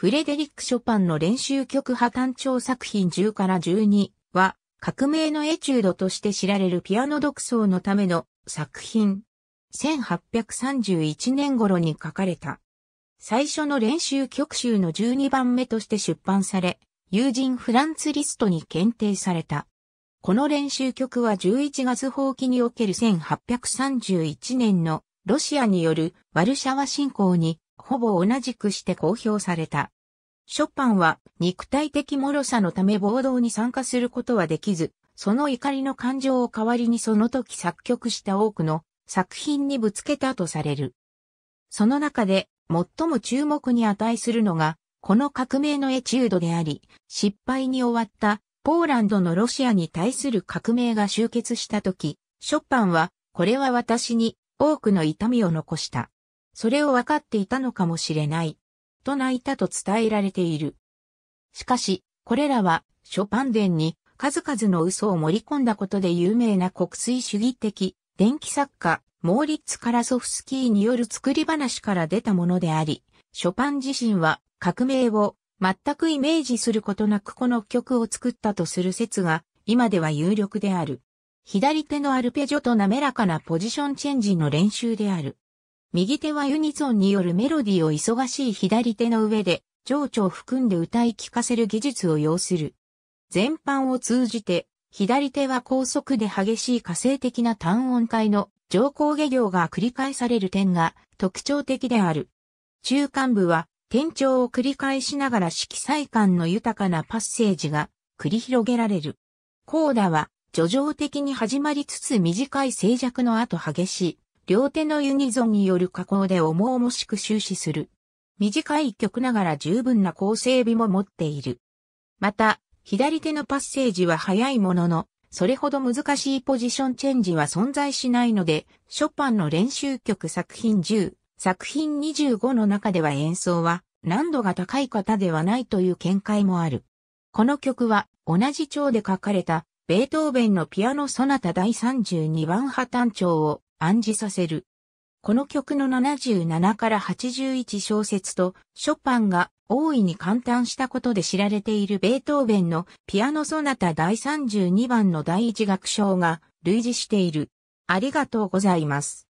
フレデリック・ショパンの練習曲破単調作品10から12は、革命のエチュードとして知られるピアノ独奏のための作品。1831年頃に書かれた。最初の練習曲集の12番目として出版され、友人フランツ・リストに検定された。この練習曲は11月放棄における1831年のロシアによるワルシャワ侵攻にほぼ同じくして公表された。ショパンは肉体的脆さのため暴動に参加することはできず、その怒りの感情を代わりにその時作曲した多くの作品にぶつけたとされる。その中で最も注目に値するのが、この革命のエチュードであり、失敗に終わったポーランドのロシアに対する革命が終結した時、ショパンは、これは私に多くの痛みを残した。それを分かっていたのかもしれない、と泣いたと伝えられている。しかし、これらは、ショパン伝に数々の嘘を盛り込んだことで有名な国粋主義的、電気作家、モーリッツ・カラソフスキーによる作り話から出たものであり、ショパン自身は革命を全くイメージすることなくこの曲を作ったとする説が今では有力である。左手のアルペジョと滑らかなポジションチェンジの練習である。右手はユニゾンによるメロディーを忙しい左手の上で、情緒を含んで歌い聞かせる技術を要する。全般を通じて、左手は高速で激しい火星的な単音階の上高下行が繰り返される点が特徴的である。中間部は転調を繰り返しながら色彩感の豊かなパッセージが繰り広げられる。コーダは叙情的に始まりつつ短い静寂の後激しい両手のユニゾンによる加工で重々しく終始する。短い曲ながら十分な構成美も持っている。また、左手のパッセージは早いものの、それほど難しいポジションチェンジは存在しないので、ショパンの練習曲作品10、作品25の中では演奏は難度が高い方ではないという見解もある。この曲は同じ調で書かれたベートーベンのピアノソナタ第32番破綻調を暗示させる。この曲の77から81小節と、ショパンが大いに簡単したことで知られているベートーベンのピアノソナタ第32番の第一楽章が類似している。ありがとうございます。